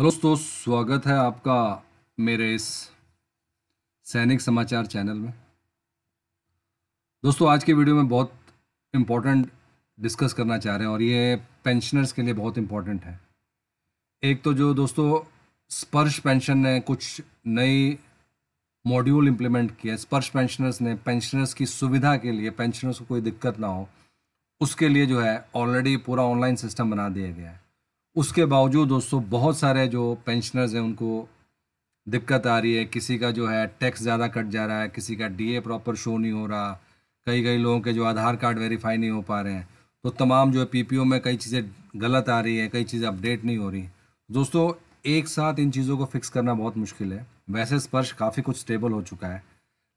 hello दोस्तों स्वागत है आपका मेरे इस सैनिक समाचार चैनल में दोस्तों आज के वीडियो में बहुत इम्पोर्टेंट डिस्कस करना चाह रहे हैं और ये पेंशनर्स के लिए बहुत इम्पोर्टेंट है एक तो जो दोस्तों स्पर्श पेंशन ने कुछ नई मॉड्यूल इम्प्लीमेंट किया स्पर्श पेंशनर्स ने पेंशनर्स की सुविधा के लिए पेंशनर्स को कोई दिक्कत ना हो उसके लिए जो है ऑलरेडी पूरा ऑनलाइन सिस्टम बना दिया गया है उसके बावजूद दोस्तों बहुत सारे जो पेंशनर्स हैं उनको दिक्कत आ रही है किसी का जो है टैक्स ज़्यादा कट जा रहा है किसी का डीए प्रॉपर शो नहीं हो रहा कई कई लोगों के जो आधार कार्ड वेरीफाई नहीं हो पा रहे हैं तो तमाम जो है पीपीओ में कई चीज़ें गलत आ रही है कई चीज़ें अपडेट नहीं हो रही दोस्तों एक साथ इन चीज़ों को फिक्स करना बहुत मुश्किल है वैसे स्पर्श काफ़ी कुछ स्टेबल हो चुका है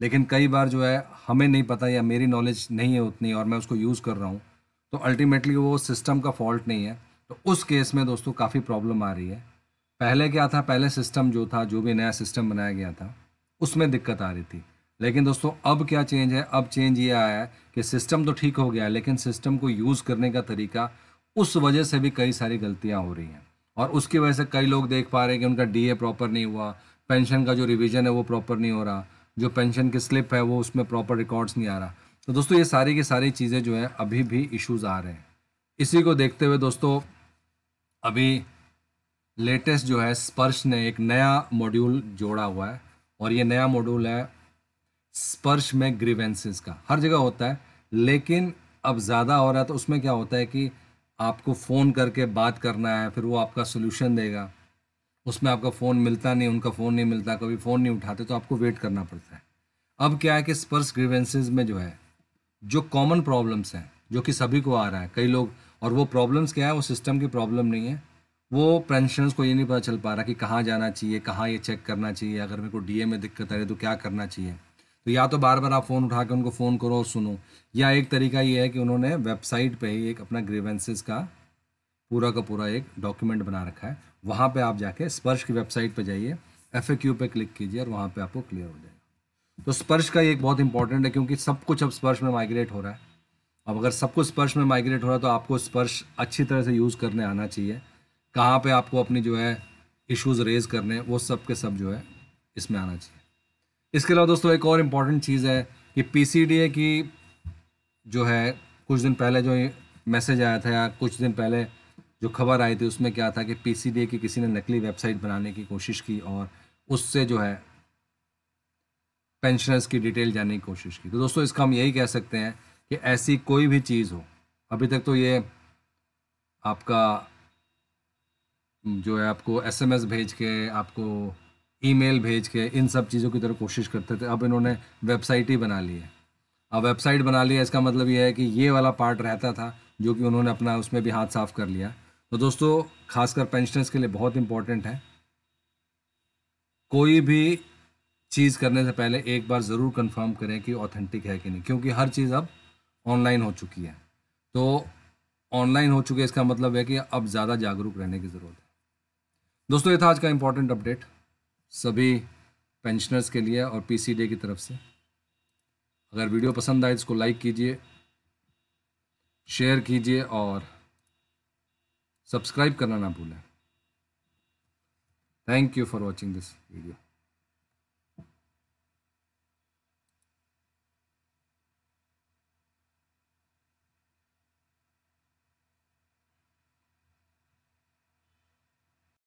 लेकिन कई बार जो है हमें नहीं पता या मेरी नॉलेज नहीं है उतनी और मैं उसको यूज़ कर रहा हूँ तो अल्टीमेटली वो सिस्टम का फॉल्ट नहीं है तो उस केस में दोस्तों काफ़ी प्रॉब्लम आ रही है पहले क्या था पहले सिस्टम जो था जो भी नया सिस्टम बनाया गया था उसमें दिक्कत आ रही थी लेकिन दोस्तों अब क्या चेंज है अब चेंज ये आया है कि सिस्टम तो ठीक हो गया है लेकिन सिस्टम को यूज़ करने का तरीका उस वजह से भी कई सारी गलतियाँ हो रही हैं और उसकी वजह से कई लोग देख पा रहे हैं कि उनका डी प्रॉपर नहीं हुआ पेंशन का जो रिविज़न है वो प्रॉपर नहीं हो रहा जो पेंशन की स्लिप है वो उसमें प्रॉपर रिकॉर्ड्स नहीं आ रहा तो दोस्तों ये सारी की सारी चीज़ें जो हैं अभी भी इश्यूज़ आ रहे हैं इसी को देखते हुए दोस्तों अभी लेटेस्ट जो है स्पर्श ने एक नया मॉड्यूल जोड़ा हुआ है और ये नया मॉड्यूल है स्पर्श में ग्रीवेंसेस का हर जगह होता है लेकिन अब ज़्यादा हो रहा है तो उसमें क्या होता है कि आपको फ़ोन करके बात करना है फिर वो आपका सोल्यूशन देगा उसमें आपका फ़ोन मिलता नहीं उनका फ़ोन नहीं मिलता कभी फ़ोन नहीं उठाते तो आपको वेट करना पड़ता है अब क्या है कि स्पर्श ग्रीवेंसेज में जो है जो कॉमन प्रॉब्लम्स हैं जो कि सभी को आ रहा है कई लोग और वो प्रॉब्लम्स क्या है वो सिस्टम की प्रॉब्लम नहीं है वो पेंशनर्स को ये नहीं पता चल पा रहा कि कहाँ जाना चाहिए कहाँ ये चेक करना चाहिए अगर मेरे को डी में दिक्कत आ रही है तो क्या करना चाहिए तो या तो बार बार आप फ़ोन उठा के उनको फ़ोन करो और सुनो या एक तरीका ये है कि उन्होंने वेबसाइट पे ही एक अपना ग्रीवेंसेस का पूरा का पूरा एक डॉक्यूमेंट बना रखा है वहाँ पर आप जाके स्पर्श की वेबसाइट पर जाइए एफ ए क्यू क्लिक कीजिए और वहाँ पर आपको क्लियर हो जाएगा तो स्पर्श का एक बहुत इंपॉर्टेंट है क्योंकि सब कुछ अब स्पर्श में माइग्रेट हो रहा है अब अगर सबको स्पर्श में माइग्रेट हो रहा है तो आपको स्पर्श अच्छी तरह से यूज़ करने आना चाहिए कहाँ पे आपको अपनी जो है इश्यूज रेज करने वो सब के सब जो है इसमें आना चाहिए इसके अलावा दोस्तों एक और इम्पॉर्टेंट चीज़ है कि पी की जो है कुछ दिन पहले जो मैसेज आया था या कुछ दिन पहले जो खबर आई थी उसमें क्या था कि पी की किसी ने नकली वेबसाइट बनाने की कोशिश की और उससे जो है पेंशनर्स की डिटेल जानने की कोशिश की तो दोस्तों इसका हम यही कह सकते हैं कि ऐसी कोई भी चीज़ हो अभी तक तो ये आपका जो है आपको एसएमएस भेज के आपको ईमेल भेज के इन सब चीज़ों की तरह कोशिश करते थे अब इन्होंने वेबसाइट ही बना ली है अब वेबसाइट बना ली है इसका मतलब ये है कि ये वाला पार्ट रहता था जो कि उन्होंने अपना उसमें भी हाथ साफ कर लिया तो दोस्तों खासकर पेंशनर्स के लिए बहुत इम्पोर्टेंट है कोई भी चीज़ करने से पहले एक बार ज़रूर कंफर्म करें कि ऑथेंटिक है कि नहीं क्योंकि हर चीज़ अब ऑनलाइन हो चुकी है तो ऑनलाइन हो चुके इसका मतलब है कि अब ज़्यादा जागरूक रहने की ज़रूरत है दोस्तों ये था आज का इम्पोर्टेंट अपडेट सभी पेंशनर्स के लिए और पी डे की तरफ से अगर वीडियो पसंद आए तो इसको लाइक कीजिए शेयर कीजिए और सब्सक्राइब करना ना भूलें thank you for watching this video